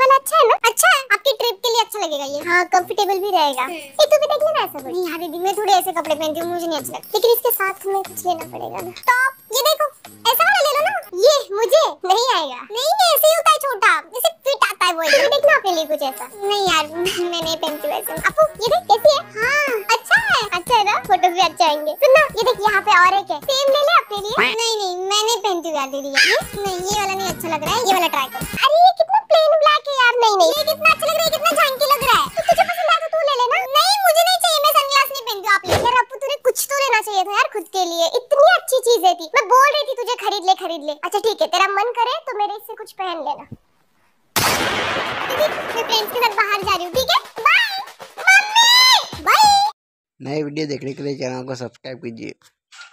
वाला अच्छा है ना अच्छा है आपकी ट्रिप के लिए अच्छा लगेगा ये हाँ कंफर्टेबल भी रहेगा हम्म। ये तो भी देख लेना ऐसा नहीं यार दीदी मैं थोड़े ऐसे कपड़े पहनती हूँ मुझे नहीं अच्छा लगता लेकिन इसके साथ हमें कुछ लेना पड़ेगा ना तो ये देखो ऐसा वाला ले लो ना ये मुझे नहीं आएगा नहीं नहीं ऐसे ही होता है छोटा जैसे फिट आता है वो देखना आपके लिए कुछ ऐसा नहीं यार मैं नहीं पहनती वैसे आपको ये देख कैसी है हाँ अच्छा है अच्छा है ना फोटो भी अच्छे आएंगे सुनना ये देख यहाँ पे और एक है सेम ले ले अपने लिए नहीं नहीं मैंने पहनती हूँ यार दीदी नहीं ये वाला नहीं अच्छा लग रहा है ये वाला ट्राई करो ये कितना अच्छा लग रहा है कितना झांकी लग रहा है तुझे पसंद आया तो तू ले लेना नहीं मुझे नहीं चाहिए मैं सनग्लास नहीं पहनती आप ले यार तूने कुछ तो लेना चाहिए था यार खुद के लिए इतनी अच्छी चीजें थी मैं बोल रही थी तुझे खरीद ले खरीद ले अच्छा ठीक है तेरा मन करे तो मेरे इससे कुछ पहन लेना मैं फ्रेंड्स के साथ बाहर जा रही हूँ ठीक है बाय मम्मी बाय नए वीडियो देखने के लिए चैनल को सब्सक्राइब कीजिए